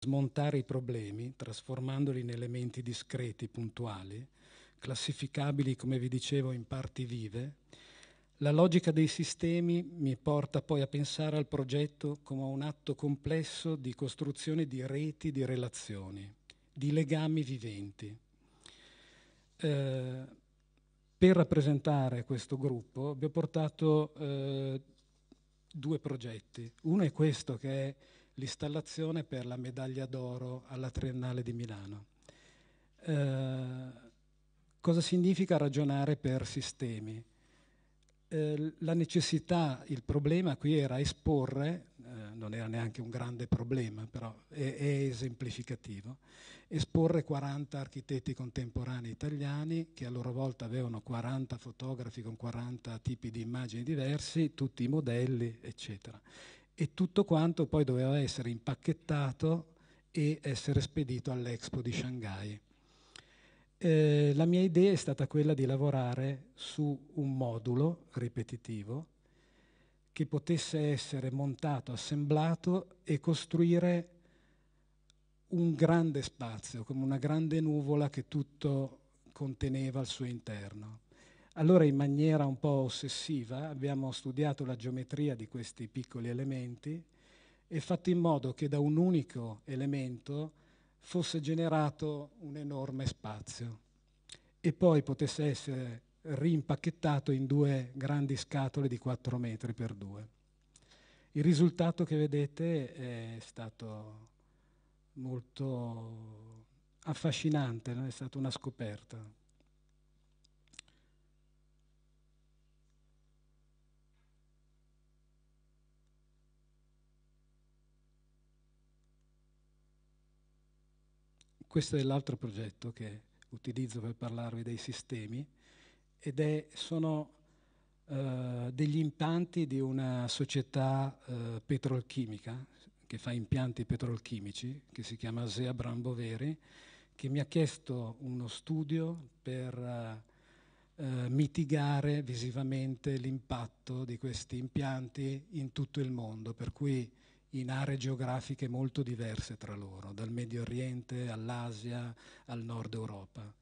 Smontare i problemi, trasformandoli in elementi discreti, puntuali, classificabili, come vi dicevo, in parti vive, la logica dei sistemi mi porta poi a pensare al progetto come a un atto complesso di costruzione di reti di relazioni, di legami viventi. Eh, per rappresentare questo gruppo vi ho portato eh, due progetti. Uno è questo che è l'installazione per la medaglia d'oro alla Triennale di Milano. Eh, cosa significa ragionare per sistemi? Eh, la necessità, il problema qui era esporre, eh, non era neanche un grande problema, però è, è esemplificativo, esporre 40 architetti contemporanei italiani che a loro volta avevano 40 fotografi con 40 tipi di immagini diversi, tutti i modelli, eccetera e tutto quanto poi doveva essere impacchettato e essere spedito all'Expo di Shanghai. Eh, la mia idea è stata quella di lavorare su un modulo ripetitivo che potesse essere montato, assemblato e costruire un grande spazio, come una grande nuvola che tutto conteneva al suo interno. Allora in maniera un po' ossessiva abbiamo studiato la geometria di questi piccoli elementi e fatto in modo che da un unico elemento fosse generato un enorme spazio e poi potesse essere rimpacchettato in due grandi scatole di 4 metri per 2. Il risultato che vedete è stato molto affascinante, è stata una scoperta. Questo è l'altro progetto che utilizzo per parlarvi dei sistemi ed è, sono eh, degli impianti di una società eh, petrolchimica che fa impianti petrolchimici, che si chiama Asea Bramboveri, che mi ha chiesto uno studio per eh, eh, mitigare visivamente l'impatto di questi impianti in tutto il mondo, per cui in aree geografiche molto diverse tra loro, dal Medio Oriente all'Asia al Nord Europa.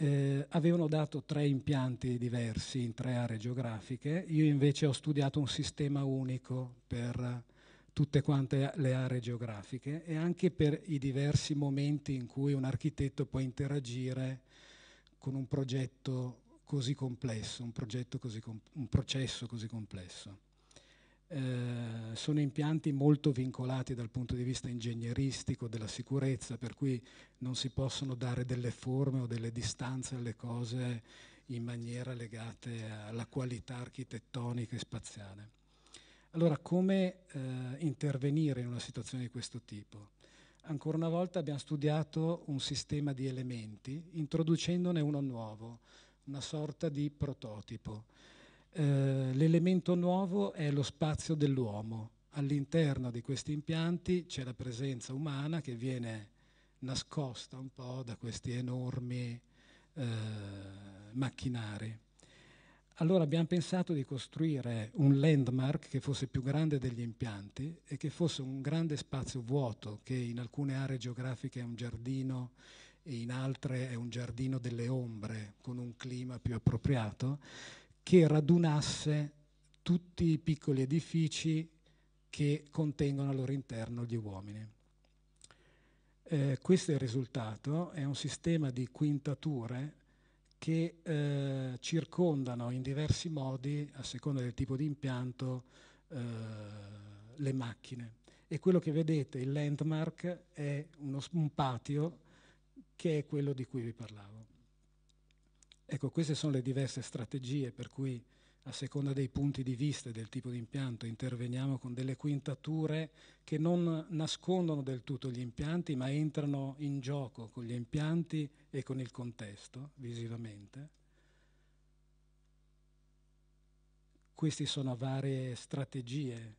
Eh, avevano dato tre impianti diversi in tre aree geografiche, io invece ho studiato un sistema unico per tutte quante le aree geografiche e anche per i diversi momenti in cui un architetto può interagire con un progetto così complesso, un, così com- un processo così complesso. Eh, sono impianti molto vincolati dal punto di vista ingegneristico, della sicurezza, per cui non si possono dare delle forme o delle distanze alle cose in maniera legata alla qualità architettonica e spaziale. Allora, come eh, intervenire in una situazione di questo tipo? Ancora una volta abbiamo studiato un sistema di elementi, introducendone uno nuovo, una sorta di prototipo eh, l'elemento nuovo è lo spazio dell'uomo. All'interno di questi impianti c'è la presenza umana che viene nascosta un po' da questi enormi eh, macchinari. Allora abbiamo pensato di costruire un landmark che fosse più grande degli impianti e che fosse un grande spazio vuoto, che in alcune aree geografiche è un giardino e in altre è un giardino delle ombre con un clima più appropriato, che radunasse tutti i piccoli edifici che contengono al loro interno gli uomini. Eh, questo è il risultato, è un sistema di quintature che eh, circondano in diversi modi, a seconda del tipo di impianto, eh, le macchine. E quello che vedete, il landmark, è uno, un patio che è quello di cui vi parlavo. Ecco, queste sono le diverse strategie per cui a seconda dei punti di vista e del tipo di impianto interveniamo con delle quintature che non nascondono del tutto gli impianti, ma entrano in gioco con gli impianti e con il contesto visivamente. Queste sono varie strategie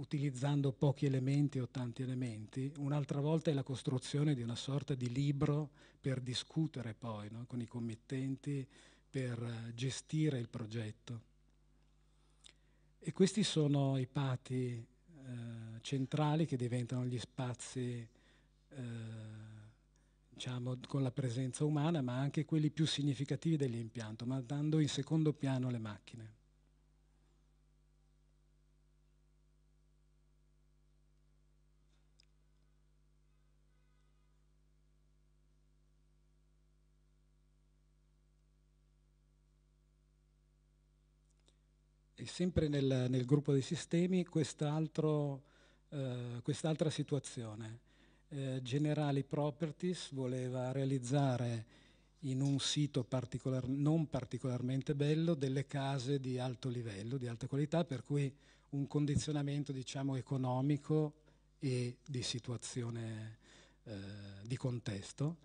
utilizzando pochi elementi o tanti elementi, un'altra volta è la costruzione di una sorta di libro per discutere poi no? con i committenti, per eh, gestire il progetto. E questi sono i pati eh, centrali che diventano gli spazi, eh, diciamo, con la presenza umana, ma anche quelli più significativi dell'impianto, mandando in secondo piano le macchine. E sempre nel, nel gruppo dei sistemi eh, quest'altra eh, quest situazione. Eh, Generali Properties voleva realizzare in un sito particolar non particolarmente bello delle case di alto livello, di alta qualità, per cui un condizionamento diciamo, economico e di situazione eh, di contesto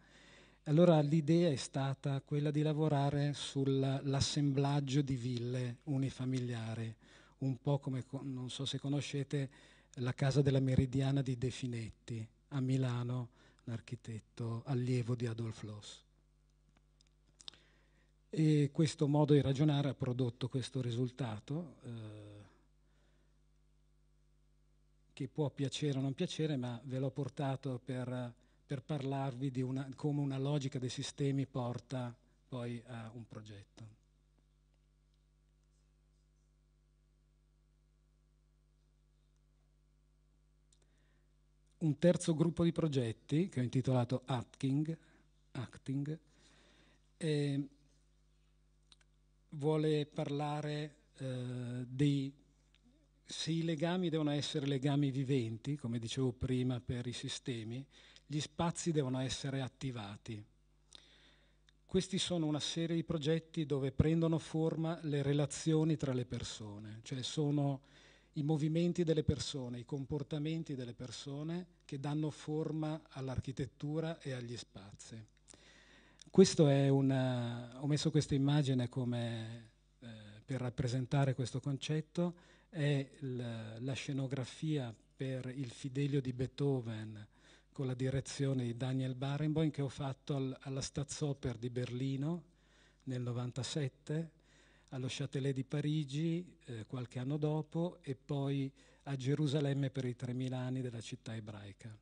allora l'idea è stata quella di lavorare sull'assemblaggio di ville unifamiliari, un po' come, non so se conoscete, la casa della Meridiana di De Finetti a Milano, l'architetto allievo di Adolf Loss. E questo modo di ragionare ha prodotto questo risultato, eh, che può piacere o non piacere, ma ve l'ho portato per per parlarvi di una, come una logica dei sistemi porta poi a un progetto. Un terzo gruppo di progetti che ho intitolato Acting, Acting eh, vuole parlare eh, dei se i legami devono essere legami viventi, come dicevo prima per i sistemi, gli spazi devono essere attivati. Questi sono una serie di progetti dove prendono forma le relazioni tra le persone, cioè sono i movimenti delle persone, i comportamenti delle persone che danno forma all'architettura e agli spazi. Una, ho messo questa immagine come, eh, per rappresentare questo concetto, è la, la scenografia per il Fidelio di Beethoven con la direzione di Daniel Barenboim che ho fatto al, alla Staatsoper di Berlino nel 97, allo Châtelet di Parigi eh, qualche anno dopo e poi a Gerusalemme per i 3.000 anni della città ebraica.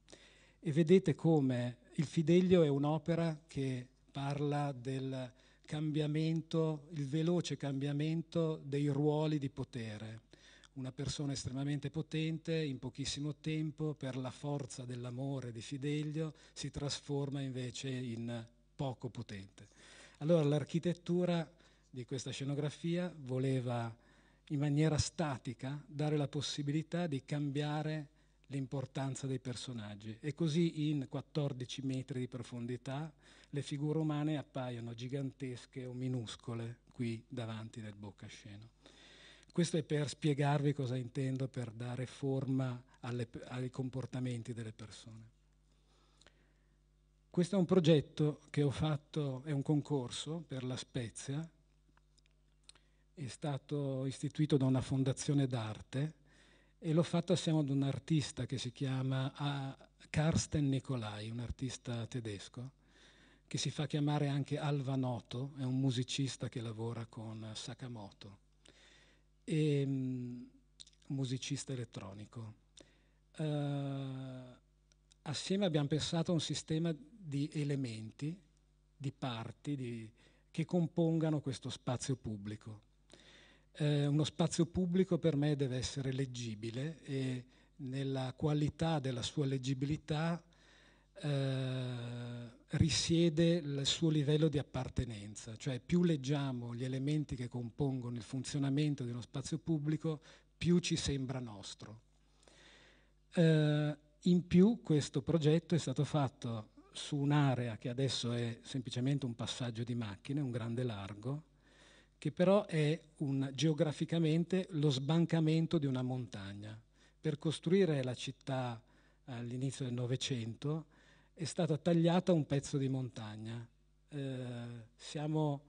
E vedete come il Fideglio è un'opera che parla del cambiamento, il veloce cambiamento dei ruoli di potere una persona estremamente potente, in pochissimo tempo, per la forza dell'amore di Fidelio, si trasforma invece in poco potente. Allora l'architettura di questa scenografia voleva in maniera statica dare la possibilità di cambiare l'importanza dei personaggi e così in 14 metri di profondità le figure umane appaiono gigantesche o minuscole qui davanti nel boccasceno. Questo è per spiegarvi cosa intendo per dare forma alle, ai comportamenti delle persone. Questo è un progetto che ho fatto, è un concorso per la Spezia, è stato istituito da una fondazione d'arte e l'ho fatto assieme ad un artista che si chiama ah, Karsten Nicolai, un artista tedesco, che si fa chiamare anche Alva Noto, è un musicista che lavora con Sakamoto e ehm, musicista elettronico. Uh, assieme abbiamo pensato a un sistema di elementi, di parti, di, che compongano questo spazio pubblico. Eh, uno spazio pubblico per me deve essere leggibile e nella qualità della sua leggibilità eh, risiede il suo livello di appartenenza, cioè più leggiamo gli elementi che compongono il funzionamento di uno spazio pubblico, più ci sembra nostro. Eh, in più questo progetto è stato fatto su un'area che adesso è semplicemente un passaggio di macchine, un grande largo, che però è un, geograficamente lo sbancamento di una montagna. Per costruire la città all'inizio del Novecento è stata tagliata un pezzo di montagna. Eh, siamo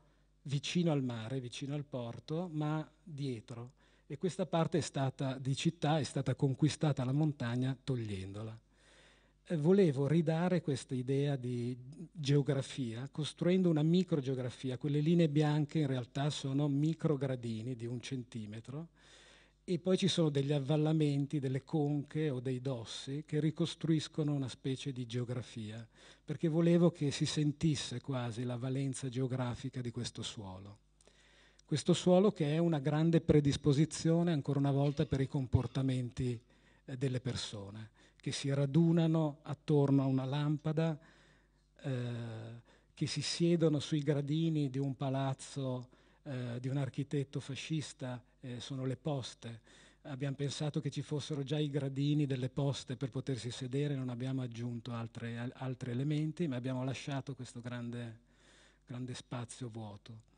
vicino al mare, vicino al porto, ma dietro. E questa parte è stata, di città è stata conquistata la montagna togliendola. Eh, volevo ridare questa idea di geografia costruendo una microgeografia. Quelle linee bianche in realtà sono microgradini di un centimetro e poi ci sono degli avvallamenti, delle conche o dei dossi che ricostruiscono una specie di geografia, perché volevo che si sentisse quasi la valenza geografica di questo suolo. Questo suolo che è una grande predisposizione ancora una volta per i comportamenti eh, delle persone, che si radunano attorno a una lampada, eh, che si siedono sui gradini di un palazzo eh, di un architetto fascista eh, sono le poste. Abbiamo pensato che ci fossero già i gradini delle poste per potersi sedere, non abbiamo aggiunto altre, al, altri elementi, ma abbiamo lasciato questo grande, grande spazio vuoto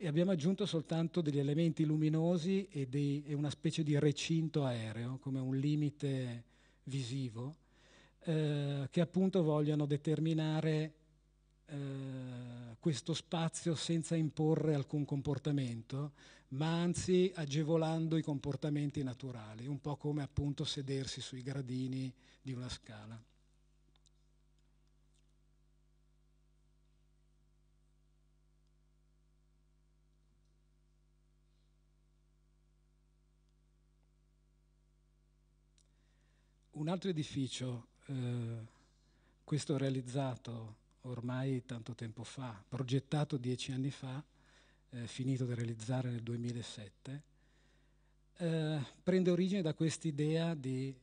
e abbiamo aggiunto soltanto degli elementi luminosi e, dei, e, una specie di recinto aereo, come un limite visivo, eh, che appunto vogliono determinare eh, questo spazio senza imporre alcun comportamento, ma anzi agevolando i comportamenti naturali, un po' come appunto sedersi sui gradini di una scala. Un altro edificio, eh, questo realizzato ormai tanto tempo fa, progettato dieci anni fa, eh, finito da realizzare nel 2007, eh, prende origine da quest'idea di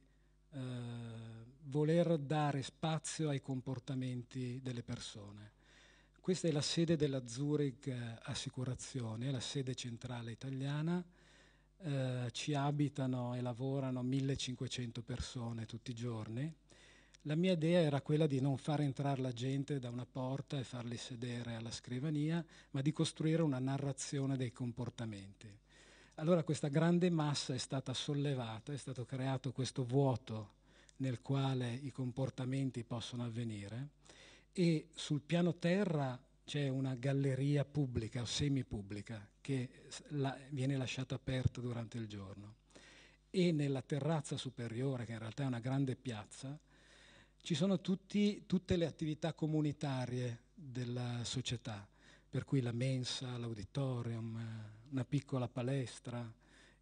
eh, voler dare spazio ai comportamenti delle persone. Questa è la sede della Zurich Assicurazione, la sede centrale italiana. Eh, ci abitano e lavorano 1500 persone tutti i giorni la mia idea era quella di non far entrare la gente da una porta e farli sedere alla scrivania, ma di costruire una narrazione dei comportamenti. Allora questa grande massa è stata sollevata, è stato creato questo vuoto nel quale i comportamenti possono avvenire e sul piano terra c'è una galleria pubblica o semipubblica che la viene lasciata aperta durante il giorno e nella terrazza superiore, che in realtà è una grande piazza, ci sono tutti, tutte le attività comunitarie della società, per cui la mensa, l'auditorium, una piccola palestra,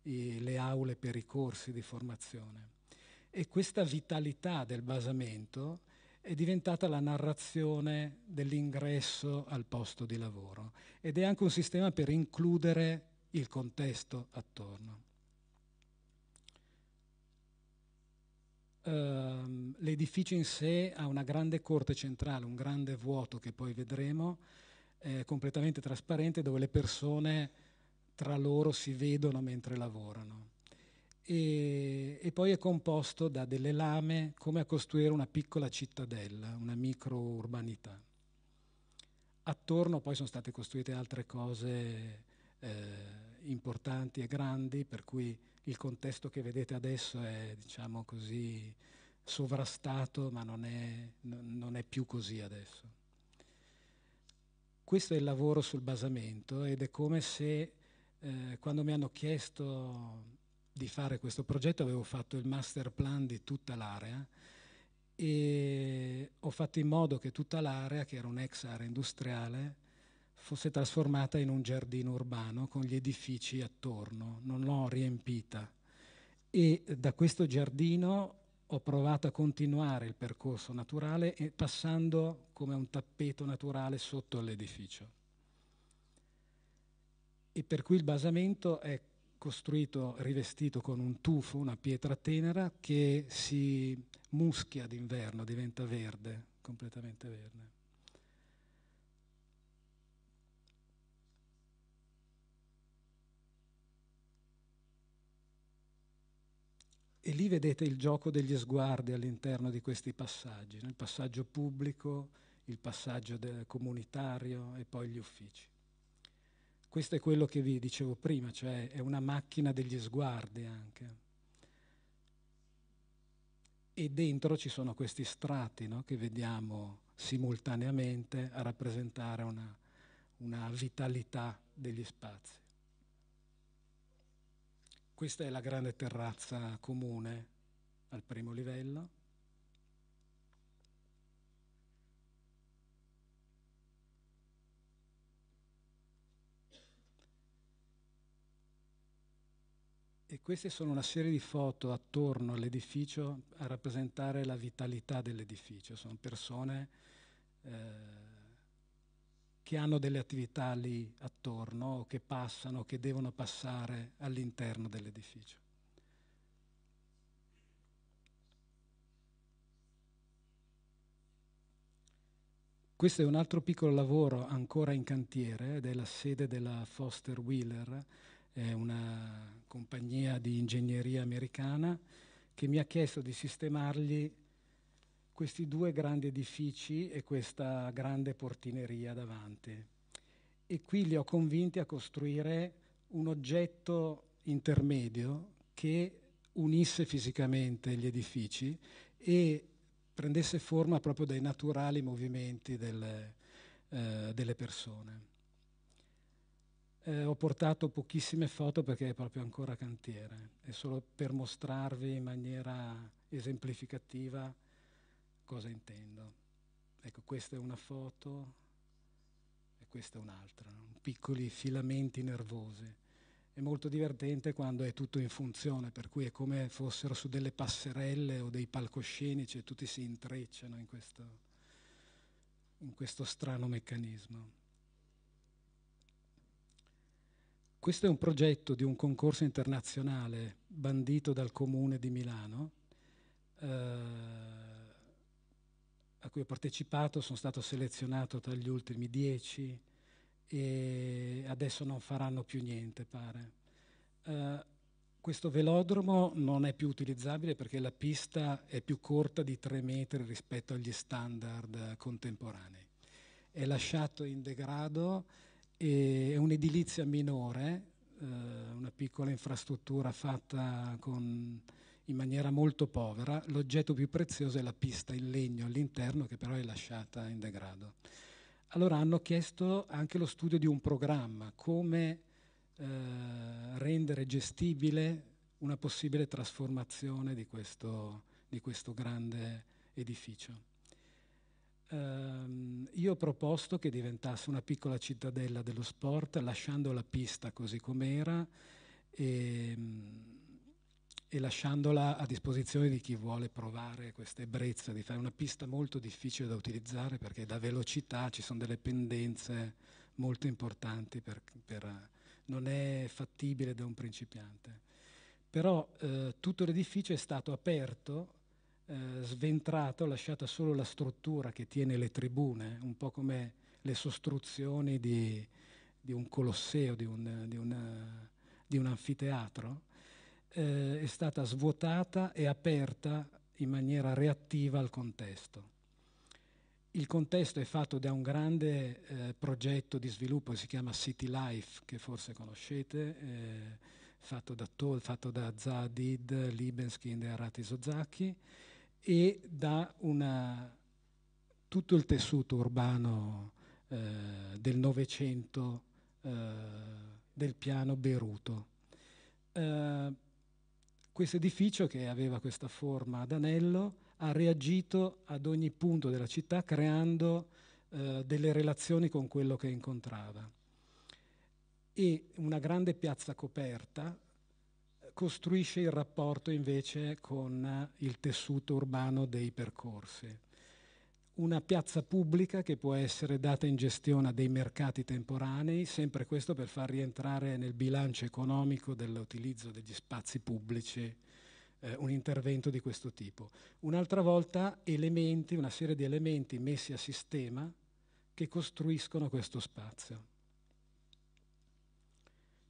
le aule per i corsi di formazione. E questa vitalità del basamento è diventata la narrazione dell'ingresso al posto di lavoro ed è anche un sistema per includere il contesto attorno. Ehm, l'edificio in sé ha una grande corte centrale, un grande vuoto che poi vedremo, eh, completamente trasparente, dove le persone tra loro si vedono mentre lavorano. E, e, poi è composto da delle lame come a costruire una piccola cittadella, una microurbanità. Attorno poi sono state costruite altre cose eh, importanti e grandi, per cui il contesto che vedete adesso è, diciamo così, sovrastato, ma non è, non è più così adesso. Questo è il lavoro sul basamento ed è come se eh, quando mi hanno chiesto di fare questo progetto avevo fatto il master plan di tutta l'area e ho fatto in modo che tutta l'area, che era un'ex area industriale, fosse trasformata in un giardino urbano con gli edifici attorno, non l'ho riempita. E da questo giardino ho provato a continuare il percorso naturale eh, passando come un tappeto naturale sotto l'edificio. E per cui il basamento è costruito, rivestito con un tufo, una pietra tenera che si muschia d'inverno, diventa verde, completamente verde. E lì vedete il gioco degli sguardi all'interno di questi passaggi, il passaggio pubblico, il passaggio comunitario e poi gli uffici. Questo è quello che vi dicevo prima, cioè è una macchina degli sguardi anche. E dentro ci sono questi strati no, che vediamo simultaneamente a rappresentare una, una vitalità degli spazi. Questa è la grande terrazza comune al primo livello. E queste sono una serie di foto attorno all'edificio a rappresentare la vitalità dell'edificio. Sono persone eh, che hanno delle attività lì attorno, che passano, che devono passare all'interno dell'edificio. Questo è un altro piccolo lavoro ancora in cantiere ed è la sede della Foster Wheeler, è una compagnia di ingegneria americana che mi ha chiesto di sistemargli questi due grandi edifici e questa grande portineria davanti. E qui li ho convinti a costruire un oggetto intermedio che unisse fisicamente gli edifici e prendesse forma proprio dai naturali movimenti del, eh, delle persone. Eh, ho portato pochissime foto perché è proprio ancora cantiere, è solo per mostrarvi in maniera esemplificativa cosa intendo. Ecco, questa è una foto e questa è un'altra, no? piccoli filamenti nervosi. È molto divertente quando è tutto in funzione, per cui è come fossero su delle passerelle o dei palcoscenici e tutti si intrecciano in questo, in questo strano meccanismo. Questo è un progetto di un concorso internazionale bandito dal comune di Milano. Eh, a cui ho partecipato, sono stato selezionato tra gli ultimi dieci e adesso non faranno più niente, pare. Uh, questo velodromo non è più utilizzabile perché la pista è più corta di 3 metri rispetto agli standard contemporanei. È lasciato in degrado e è un'edilizia minore, eh, una piccola infrastruttura fatta con in maniera molto povera, l'oggetto più prezioso è la pista in legno all'interno che però è lasciata in degrado. Allora hanno chiesto anche lo studio di un programma, come eh, rendere gestibile una possibile trasformazione di questo, di questo grande edificio. Um, io ho proposto che diventasse una piccola cittadella dello sport, lasciando la pista così com'era. E, um, e lasciandola a disposizione di chi vuole provare questa ebbrezza di fare una pista molto difficile da utilizzare perché da velocità ci sono delle pendenze molto importanti per, per, non è fattibile da un principiante. Però eh, tutto l'edificio è stato aperto, eh, sventrato, lasciata solo la struttura che tiene le tribune, un po' come le sostruzioni di, di un colosseo, di un, di, una, di un anfiteatro eh, è stata svuotata e aperta in maniera reattiva al contesto. Il contesto è fatto da un grande eh, progetto di sviluppo che si chiama City Life, che forse conoscete, eh, fatto da Toll, fatto da Zadid, Liebenskind e Arati Sozaki, e da una, tutto il tessuto urbano eh, del Novecento eh, del piano Beruto. Uh, questo edificio, che aveva questa forma ad anello, ha reagito ad ogni punto della città creando eh, delle relazioni con quello che incontrava. E una grande piazza coperta eh, costruisce il rapporto invece con eh, il tessuto urbano dei percorsi una piazza pubblica che può essere data in gestione a dei mercati temporanei, sempre questo per far rientrare nel bilancio economico dell'utilizzo degli spazi pubblici eh, un intervento di questo tipo. Un'altra volta elementi, una serie di elementi messi a sistema che costruiscono questo spazio.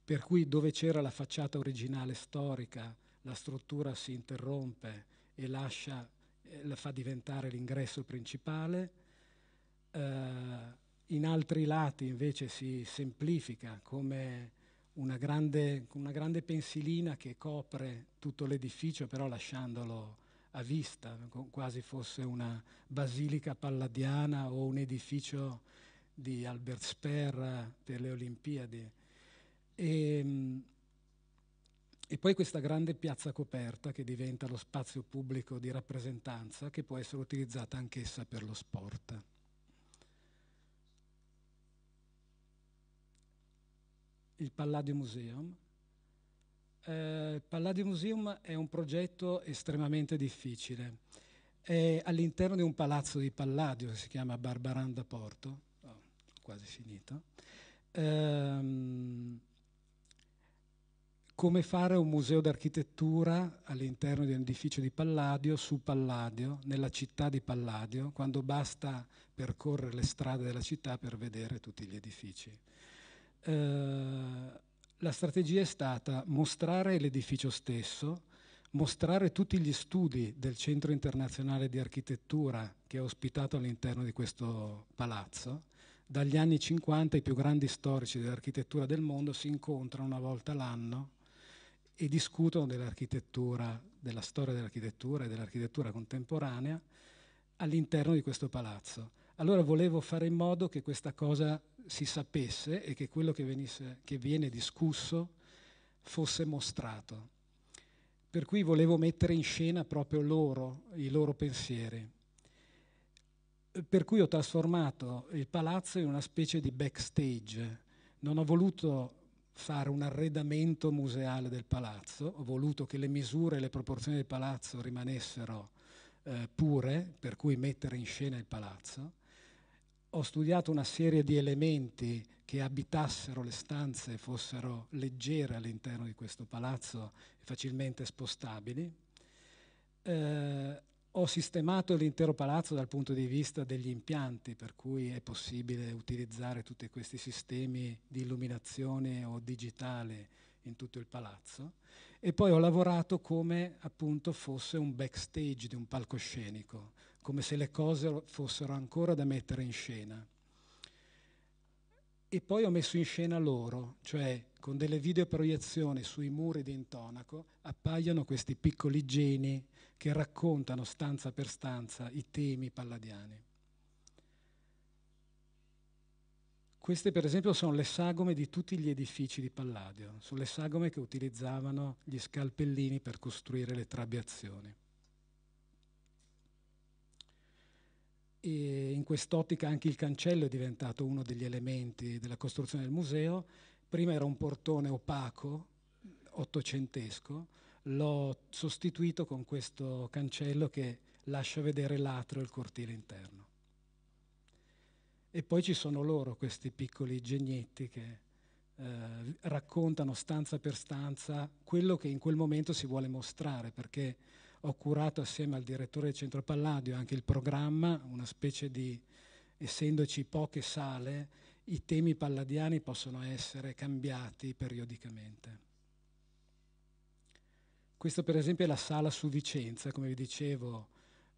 Per cui dove c'era la facciata originale storica, la struttura si interrompe e lascia eh, la fa diventare l'ingresso principale, eh, in altri lati invece si semplifica come una grande, una grande pensilina che copre tutto l'edificio però lasciandolo a vista, quasi fosse una basilica palladiana o un edificio di Albert Sperr per le Olimpiadi. E, ehm, e poi questa grande piazza coperta che diventa lo spazio pubblico di rappresentanza che può essere utilizzata anch'essa per lo sport. Il Palladio Museum. Eh, il Palladio Museum è un progetto estremamente difficile. È all'interno di un palazzo di Palladio che si chiama Barbaranda Porto, oh, quasi finito. Eh, come fare un museo d'architettura all'interno di un edificio di Palladio, su Palladio, nella città di Palladio, quando basta percorrere le strade della città per vedere tutti gli edifici. Eh, la strategia è stata mostrare l'edificio stesso, mostrare tutti gli studi del Centro Internazionale di Architettura che è ospitato all'interno di questo palazzo. Dagli anni 50 i più grandi storici dell'architettura del mondo si incontrano una volta l'anno e discutono dell'architettura, della storia dell'architettura e dell'architettura contemporanea all'interno di questo palazzo. Allora volevo fare in modo che questa cosa si sapesse e che quello che, venisse, che viene discusso fosse mostrato. Per cui volevo mettere in scena proprio loro, i loro pensieri. Per cui ho trasformato il palazzo in una specie di backstage. Non ho voluto fare un arredamento museale del palazzo, ho voluto che le misure e le proporzioni del palazzo rimanessero eh, pure, per cui mettere in scena il palazzo. Ho studiato una serie di elementi che abitassero le stanze, e fossero leggere all'interno di questo palazzo e facilmente spostabili. Eh, ho sistemato l'intero palazzo dal punto di vista degli impianti, per cui è possibile utilizzare tutti questi sistemi di illuminazione o digitale in tutto il palazzo. E poi ho lavorato come appunto fosse un backstage di un palcoscenico, come se le cose fossero ancora da mettere in scena. E poi ho messo in scena loro, cioè con delle videoproiezioni sui muri di intonaco appaiono questi piccoli geni che raccontano stanza per stanza i temi palladiani. Queste per esempio sono le sagome di tutti gli edifici di Palladio, sono le sagome che utilizzavano gli scalpellini per costruire le trabeazioni. E in quest'ottica anche il cancello è diventato uno degli elementi della costruzione del museo. Prima era un portone opaco, ottocentesco, l'ho sostituito con questo cancello che lascia vedere l'atrio e il cortile interno. E poi ci sono loro, questi piccoli genietti che eh, raccontano stanza per stanza quello che in quel momento si vuole mostrare, perché ho curato assieme al direttore del Centro Palladio anche il programma, una specie di, essendoci poche sale, i temi palladiani possono essere cambiati periodicamente. Questa per esempio è la sala su Vicenza, come vi dicevo,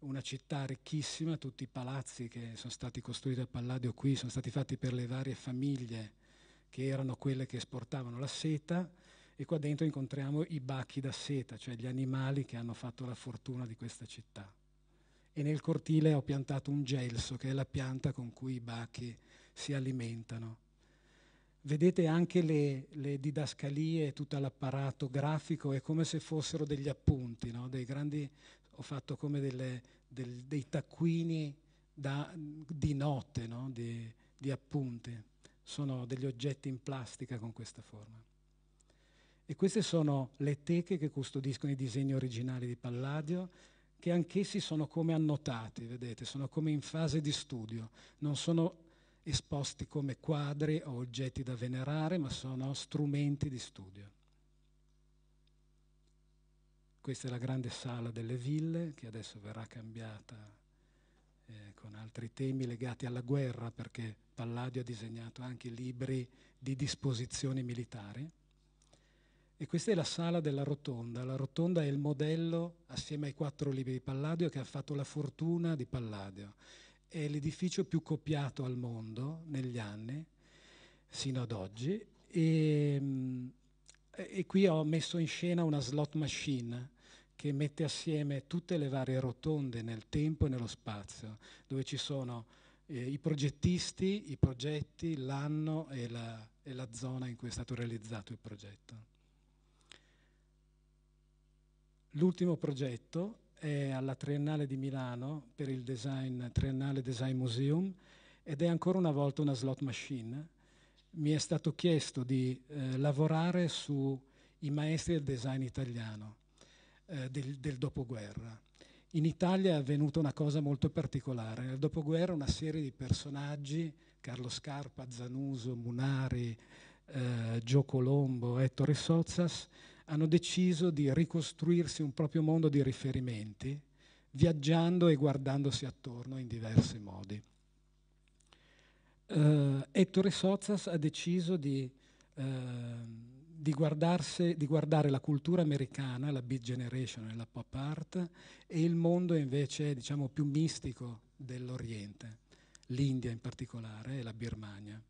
una città ricchissima, tutti i palazzi che sono stati costruiti a Palladio qui sono stati fatti per le varie famiglie che erano quelle che esportavano la seta e qua dentro incontriamo i bacchi da seta, cioè gli animali che hanno fatto la fortuna di questa città. E nel cortile ho piantato un gelso, che è la pianta con cui i bacchi si alimentano. Vedete anche le, le didascalie, tutto l'apparato grafico, è come se fossero degli appunti, no? dei grandi, ho fatto come delle, del, dei taccuini da, di note, no? di, di appunti. Sono degli oggetti in plastica con questa forma. E queste sono le teche che custodiscono i disegni originali di Palladio, che anch'essi sono come annotati, vedete, sono come in fase di studio, non sono esposti come quadri o oggetti da venerare, ma sono strumenti di studio. Questa è la grande sala delle ville, che adesso verrà cambiata eh, con altri temi legati alla guerra, perché Palladio ha disegnato anche libri di disposizioni militari. E questa è la sala della rotonda. La rotonda è il modello, assieme ai quattro libri di Palladio, che ha fatto la fortuna di Palladio è l'edificio più copiato al mondo negli anni, sino ad oggi, mm, e, e qui ho messo in scena una slot machine che mette assieme tutte le varie rotonde nel tempo e nello spazio, dove ci sono eh, i progettisti, i progetti, l'anno e la, e la zona in cui è stato realizzato il progetto. L'ultimo progetto è alla Triennale di Milano per il design, Triennale Design Museum ed è ancora una volta una slot machine. Mi è stato chiesto di eh, lavorare sui maestri del design italiano eh, del, del dopoguerra. In Italia è avvenuta una cosa molto particolare. Nel dopoguerra una serie di personaggi, Carlo Scarpa, Zanuso, Munari, eh, Gio Colombo, Ettore Sozzas, hanno deciso di ricostruirsi un proprio mondo di riferimenti, viaggiando e guardandosi attorno in diversi modi. Uh, Ettore Sozzas ha deciso di, uh, di, di, guardare la cultura americana, la Beat Generation e la pop art, e il mondo invece diciamo, più mistico dell'Oriente, l'India in particolare e la Birmania.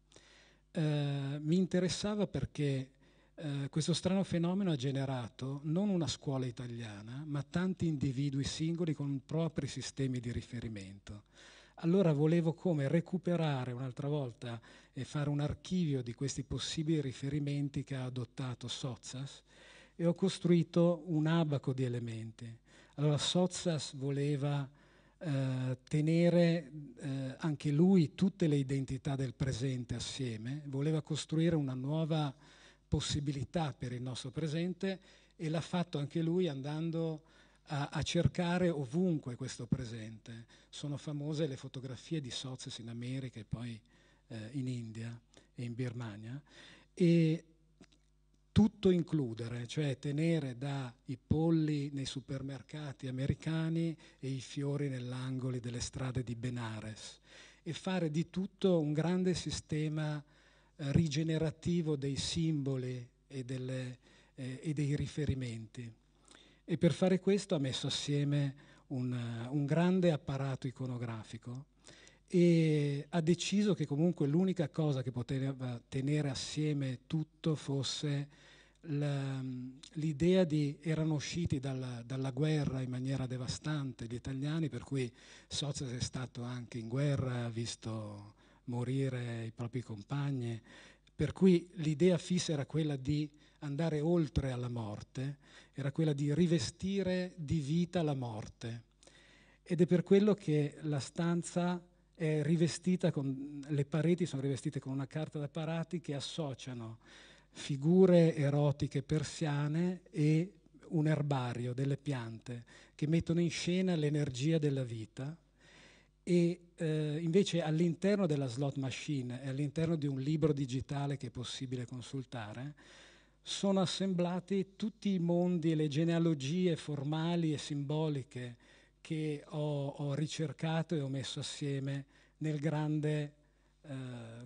Uh, mi interessava perché eh, questo strano fenomeno ha generato non una scuola italiana, ma tanti individui singoli con propri sistemi di riferimento. Allora volevo come recuperare un'altra volta e fare un archivio di questi possibili riferimenti che ha adottato Sozzas e ho costruito un abaco di elementi. Allora Sozzas voleva eh, tenere eh, anche lui tutte le identità del presente assieme, voleva costruire una nuova possibilità per il nostro presente e l'ha fatto anche lui andando a, a, cercare ovunque questo presente. Sono famose le fotografie di Sozes in America e poi eh, in India e in Birmania. E tutto includere, cioè tenere dai polli nei supermercati americani e i fiori nell'angolo delle strade di Benares e fare di tutto un grande sistema rigenerativo dei simboli e, delle, eh, e dei riferimenti. E per fare questo ha messo assieme un, un grande apparato iconografico e ha deciso che comunque l'unica cosa che poteva tenere assieme tutto fosse la, l'idea di erano usciti dalla, dalla, guerra in maniera devastante gli italiani, per cui Sozes è stato anche in guerra, ha visto morire i propri compagni. Per cui l'idea fissa era quella di andare oltre alla morte, era quella di rivestire di vita la morte. Ed è per quello che la stanza è rivestita con, le pareti sono rivestite con una carta da parati che associano figure erotiche persiane e un erbario, delle piante, che mettono in scena l'energia della vita e eh, invece all'interno della slot machine e all'interno di un libro digitale che è possibile consultare sono assemblati tutti i mondi e le genealogie formali e simboliche che ho, ho ricercato e ho messo assieme nel grande, eh,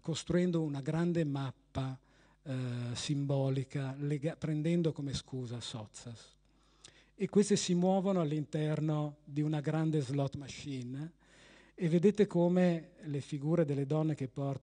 costruendo una grande mappa eh, simbolica, lega- prendendo come scusa Sozas. E queste si muovono all'interno di una grande slot machine e vedete come le figure delle donne che portano